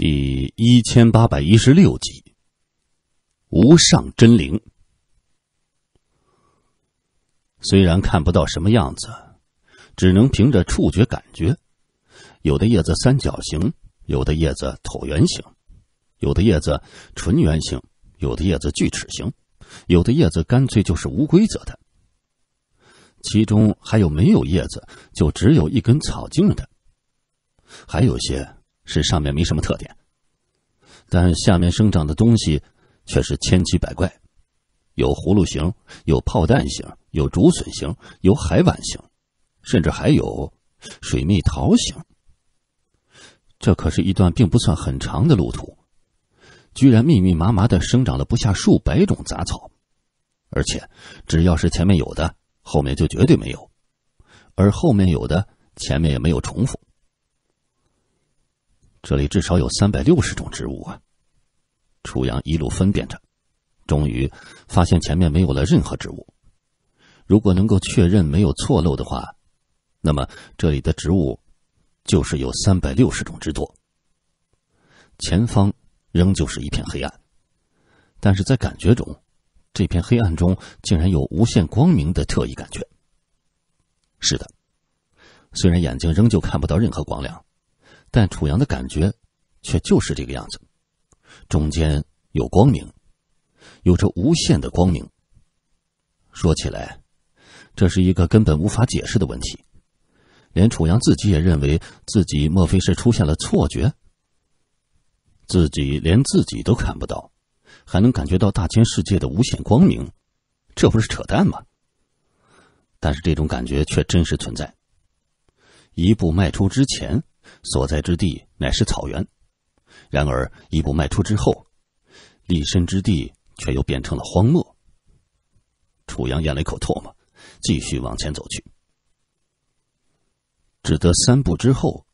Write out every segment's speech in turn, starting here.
第一千八百一十六集。无上真灵，虽然看不到什么样子，只能凭着触觉感觉。有的叶子三角形，有的叶子椭圆形，有的叶子纯圆形，有的叶子锯齿形，有的叶子干脆就是无规则的。其中还有没有叶子，就只有一根草茎的，还有些。是上面没什么特点，但下面生长的东西却是千奇百怪，有葫芦形，有炮弹形，有竹笋形，有海碗形，甚至还有水蜜桃形。这可是一段并不算很长的路途，居然密密麻麻的生长了不下数百种杂草，而且只要是前面有的，后面就绝对没有；而后面有的，前面也没有重复。这里至少有三百六十种植物啊！楚阳一路分辨着，终于发现前面没有了任何植物。如果能够确认没有错漏的话，那么这里的植物就是有三百六十种之多。前方仍旧是一片黑暗，但是在感觉中，这片黑暗中竟然有无限光明的特异感觉。是的，虽然眼睛仍旧看不到任何光亮。但楚阳的感觉，却就是这个样子。中间有光明，有着无限的光明。说起来，这是一个根本无法解释的问题，连楚阳自己也认为自己莫非是出现了错觉？自己连自己都看不到，还能感觉到大千世界的无限光明，这不是扯淡吗？但是这种感觉却真实存在。一步迈出之前。所在之地乃是草原，然而一步迈出之后，立身之地却又变成了荒漠。楚阳咽了一口唾沫，继续往前走去。只得三步之后，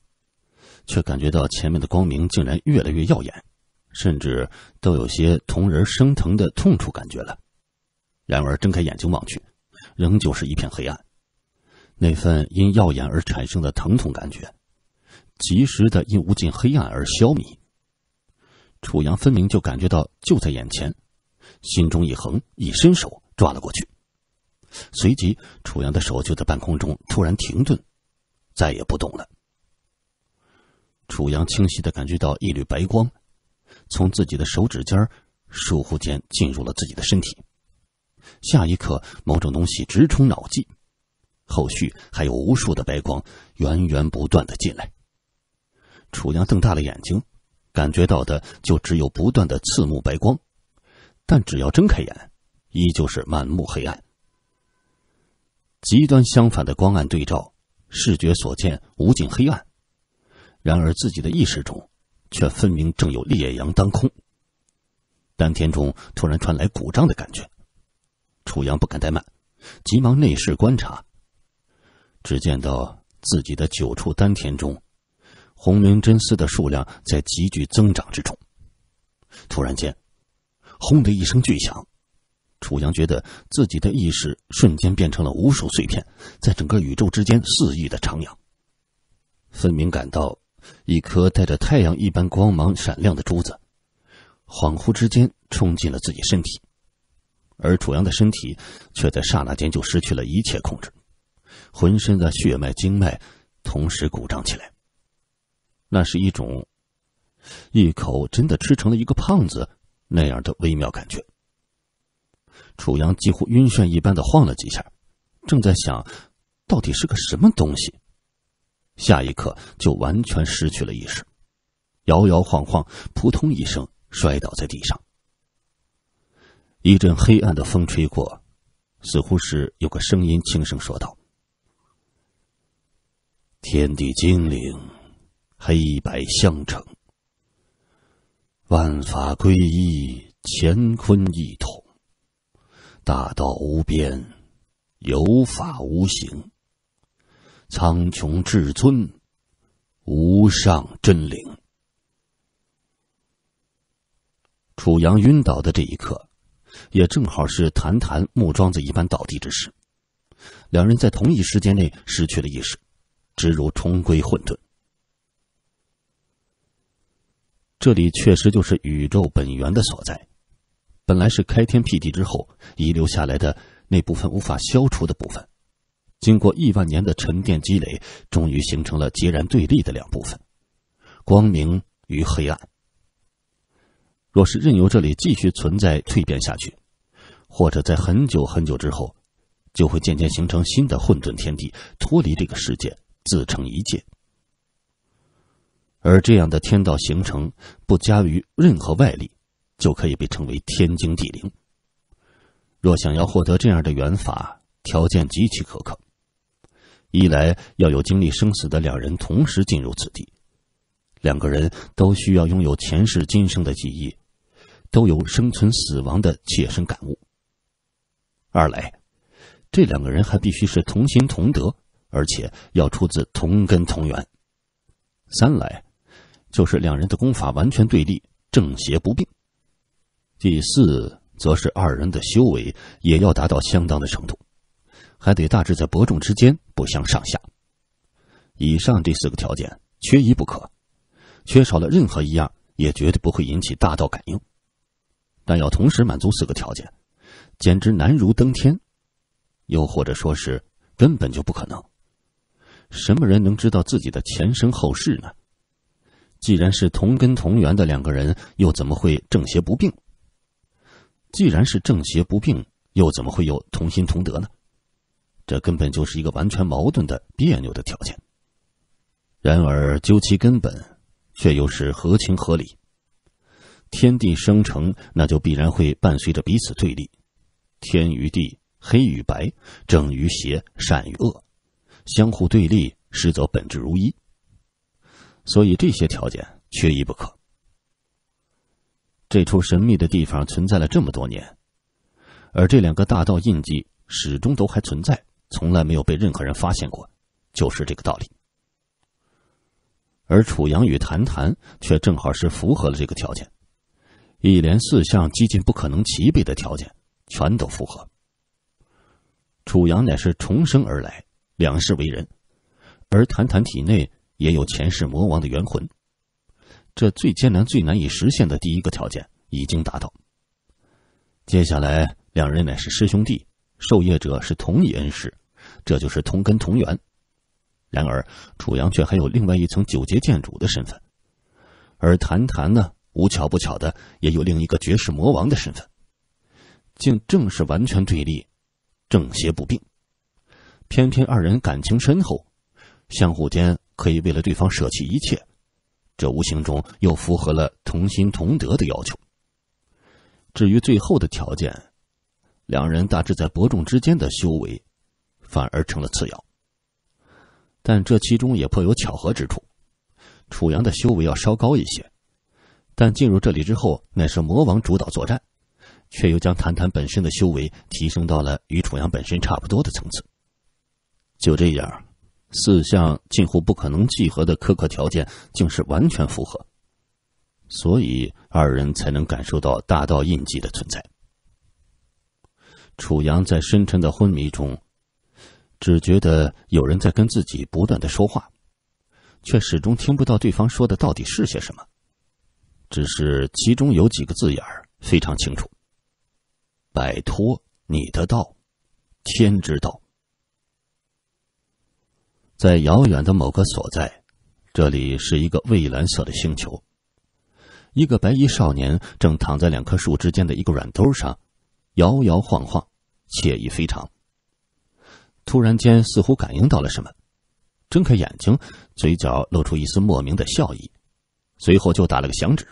却感觉到前面的光明竟然越来越耀眼，甚至都有些同仁生疼的痛楚感觉了。然而睁开眼睛望去，仍旧是一片黑暗，那份因耀眼而产生的疼痛感觉。及时的因无尽黑暗而消弭。楚阳分明就感觉到就在眼前，心中一横，一伸手抓了过去。随即，楚阳的手就在半空中突然停顿，再也不动了。楚阳清晰的感觉到一缕白光从自己的手指尖倏忽间进入了自己的身体。下一刻，某种东西直冲脑际，后续还有无数的白光源源不断的进来。楚阳瞪大了眼睛，感觉到的就只有不断的刺目白光，但只要睁开眼，依旧是满目黑暗。极端相反的光暗对照，视觉所见无尽黑暗，然而自己的意识中，却分明正有烈阳当空。丹田中突然传来鼓胀的感觉，楚阳不敢怠慢，急忙内视观察，只见到自己的九处丹田中。红明真丝的数量在急剧增长之中。突然间，轰的一声巨响，楚阳觉得自己的意识瞬间变成了无数碎片，在整个宇宙之间肆意的徜徉。分明感到一颗带着太阳一般光芒闪亮的珠子，恍惚之间冲进了自己身体，而楚阳的身体却在刹那间就失去了一切控制，浑身的血脉经脉同时鼓胀起来。那是一种，一口真的吃成了一个胖子那样的微妙感觉。楚阳几乎晕眩一般的晃了几下，正在想，到底是个什么东西，下一刻就完全失去了意识，摇摇晃晃，扑通一声摔倒在地上。一阵黑暗的风吹过，似乎是有个声音轻声说道：“天地精灵。”黑白相成，万法归一，乾坤一统，大道无边，有法无形，苍穹至尊，无上真灵。楚阳晕倒的这一刻，也正好是谭谭木桩子一般倒地之时，两人在同一时间内失去了意识，直如重归混沌。这里确实就是宇宙本源的所在，本来是开天辟地之后遗留下来的那部分无法消除的部分，经过亿万年的沉淀积累，终于形成了截然对立的两部分，光明与黑暗。若是任由这里继续存在蜕变下去，或者在很久很久之后，就会渐渐形成新的混沌天地，脱离这个世界，自成一界。而这样的天道形成，不加于任何外力，就可以被称为天经地灵。若想要获得这样的缘法，条件极其苛刻：一来要有经历生死的两人同时进入此地，两个人都需要拥有前世今生的记忆，都有生存死亡的切身感悟；二来，这两个人还必须是同心同德，而且要出自同根同源；三来。就是两人的功法完全对立，正邪不并。第四，则是二人的修为也要达到相当的程度，还得大致在伯仲之间，不相上下。以上这四个条件缺一不可，缺少了任何一样，也绝对不会引起大道感应。但要同时满足四个条件，简直难如登天，又或者说，是根本就不可能。什么人能知道自己的前生后世呢？既然是同根同源的两个人，又怎么会正邪不并？既然是正邪不并，又怎么会有同心同德呢？这根本就是一个完全矛盾的别扭的条件。然而，究其根本，却又是合情合理。天地生成，那就必然会伴随着彼此对立：天与地，黑与白，正与邪，善与恶，相互对立，实则本质如一。所以这些条件缺一不可。这处神秘的地方存在了这么多年，而这两个大道印记始终都还存在，从来没有被任何人发现过，就是这个道理。而楚阳与谭谭却正好是符合了这个条件，一连四项几近不可能齐备的条件全都符合。楚阳乃是重生而来，两世为人，而谭谭体内。也有前世魔王的元魂，这最艰难、最难以实现的第一个条件已经达到。接下来，两人乃是师兄弟，受业者是同一恩师，这就是同根同源。然而，楚阳却还有另外一层九阶剑主的身份，而谭谭呢，无巧不巧的也有另一个绝世魔王的身份，竟正是完全对立，正邪不并。偏偏二人感情深厚，相互间。可以为了对方舍弃一切，这无形中又符合了同心同德的要求。至于最后的条件，两人大致在伯仲之间的修为，反而成了次要。但这其中也颇有巧合之处：楚阳的修为要稍高一些，但进入这里之后，乃是魔王主导作战，却又将谭谭本身的修为提升到了与楚阳本身差不多的层次。就这样。四项近乎不可能契合的苛刻条件，竟是完全符合，所以二人才能感受到大道印记的存在。楚阳在深沉的昏迷中，只觉得有人在跟自己不断的说话，却始终听不到对方说的到底是些什么，只是其中有几个字眼儿非常清楚：“摆脱你的道，天之道。”在遥远的某个所在，这里是一个蔚蓝色的星球。一个白衣少年正躺在两棵树之间的一个软兜上，摇摇晃晃，惬意非常。突然间，似乎感应到了什么，睁开眼睛，嘴角露出一丝莫名的笑意，随后就打了个响指：“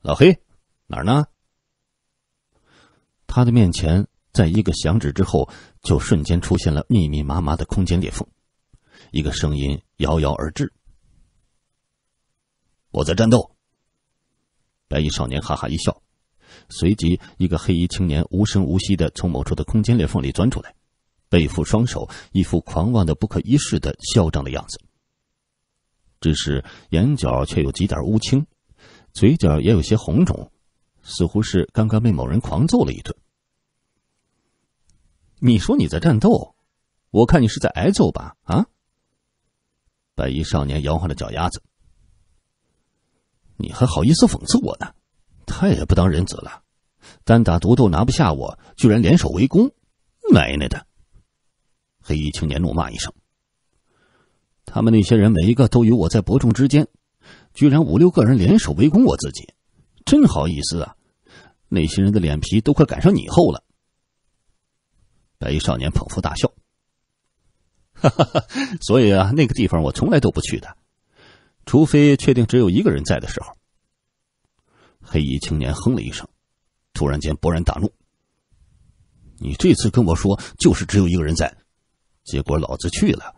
老黑，哪儿呢？”他的面前。在一个响指之后，就瞬间出现了密密麻麻的空间裂缝。一个声音遥遥而至：“我在战斗。”白衣少年哈哈一笑，随即一个黑衣青年无声无息的从某处的空间裂缝里钻出来，背负双手，一副狂妄的不可一世的嚣张的样子。只是眼角却有几点乌青，嘴角也有些红肿，似乎是刚刚被某人狂揍了一顿。你说你在战斗，我看你是在挨揍吧？啊！白衣少年摇晃着脚丫子，你还好意思讽刺我呢？太也不当人子了！单打独斗拿不下我，居然联手围攻！奶奶的！黑衣青年怒骂一声：“他们那些人每一个都与我在伯仲之间，居然五六个人联手围攻我自己，真好意思啊！那些人的脸皮都快赶上你厚了。”白衣少年捧腹大笑，哈哈哈！所以啊，那个地方我从来都不去的，除非确定只有一个人在的时候。黑衣青年哼了一声，突然间勃然大怒：“你这次跟我说就是只有一个人在，结果老子去了，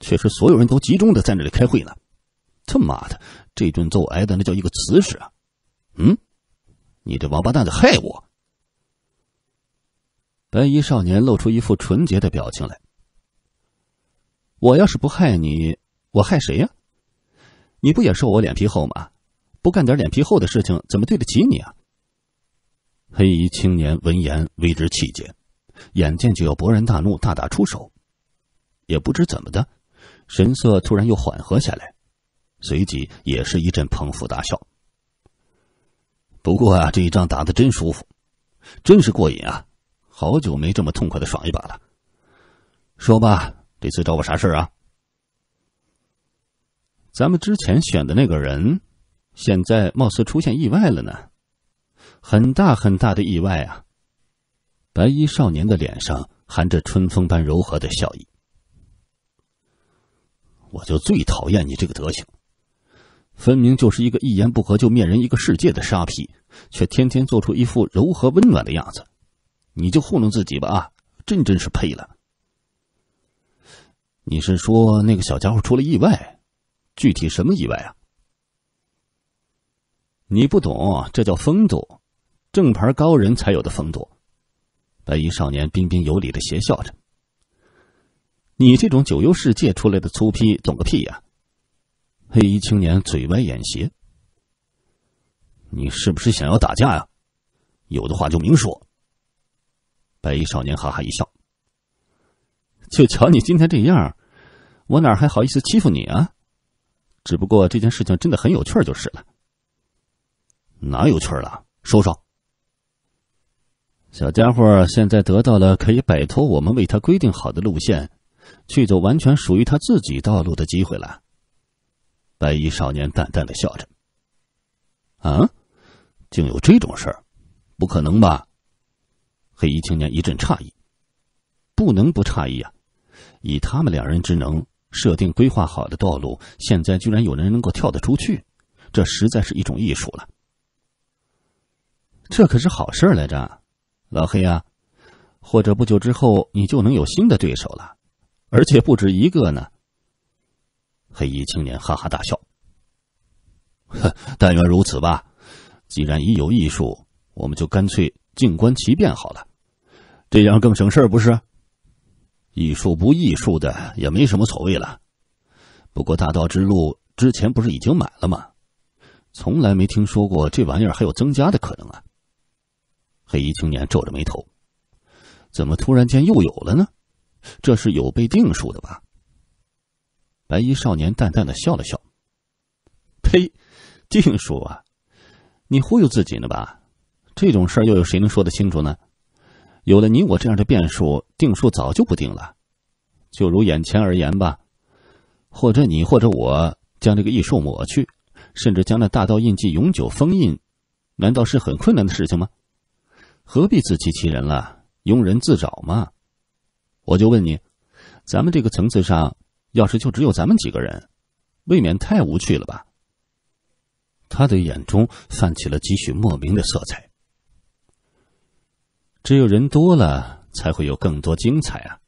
却是所有人都集中的在那里开会呢！他妈的，这顿揍挨的那叫一个瓷实啊！嗯，你这王八蛋在害我！”白衣少年露出一副纯洁的表情来。我要是不害你，我害谁呀？你不也说我脸皮厚吗？不干点脸皮厚的事情，怎么对得起你啊？黑衣青年闻言为之气结，眼见就要勃然大怒，大打出手，也不知怎么的，神色突然又缓和下来，随即也是一阵捧腹大笑。不过啊，这一仗打的真舒服，真是过瘾啊！好久没这么痛快的爽一把了。说吧，这次找我啥事啊？咱们之前选的那个人，现在貌似出现意外了呢，很大很大的意外啊！白衣少年的脸上含着春风般柔和的笑意。我就最讨厌你这个德行，分明就是一个一言不合就灭人一个世界的沙皮，却天天做出一副柔和温暖的样子。你就糊弄自己吧，真真是配了。你是说那个小家伙出了意外？具体什么意外啊？你不懂，这叫风度，正牌高人才有的风度。白衣少年彬彬有礼的邪笑着。你这种九幽世界出来的粗坯懂个屁呀！黑衣青年嘴歪眼斜。你是不是想要打架呀？有的话就明说。白衣少年哈哈一笑：“就瞧你今天这样，我哪还好意思欺负你啊？只不过这件事情真的很有趣儿，就是了。哪有趣儿了？说说。小家伙现在得到了可以摆脱我们为他规定好的路线，去走完全属于他自己道路的机会了。”白衣少年淡淡的笑着：“啊，竟有这种事儿？不可能吧？”黑衣青年一阵诧异，不能不诧异啊！以他们两人之能，设定规划好的道路，现在居然有人能够跳得出去，这实在是一种艺术了。这可是好事儿来着，老黑啊！或者不久之后，你就能有新的对手了，而且不止一个呢。黑衣青年哈哈大笑：“哼，但愿如此吧。既然已有艺术，我们就干脆静观其变好了。”这样更省事儿，不是？艺术不艺术的也没什么所谓了。不过大道之路之前不是已经买了吗？从来没听说过这玩意儿还有增加的可能啊！黑衣青年皱着眉头：“怎么突然间又有了呢？这是有被定数的吧？”白衣少年淡淡的笑了笑：“呸，定数啊？你忽悠自己呢吧？这种事儿又有谁能说得清楚呢？”有了你我这样的变数，定数早就不定了。就如眼前而言吧，或者你或者我将这个异兽抹去，甚至将那大道印记永久封印，难道是很困难的事情吗？何必自欺欺人了？庸人自扰嘛。我就问你，咱们这个层次上，要是就只有咱们几个人，未免太无趣了吧？他的眼中泛起了几许莫名的色彩。只有人多了，才会有更多精彩啊！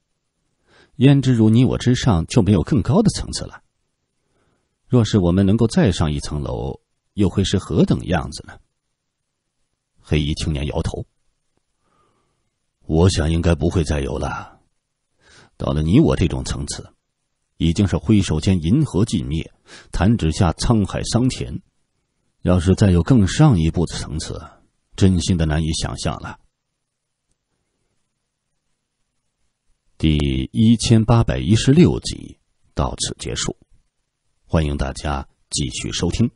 焉知如你我之上就没有更高的层次了？若是我们能够再上一层楼，又会是何等样子呢？黑衣青年摇头：“我想应该不会再有了。到了你我这种层次，已经是挥手间银河尽灭，弹指下沧海桑田。要是再有更上一步的层次，真心的难以想象了。”第一千八百一十六集到此结束，欢迎大家继续收听。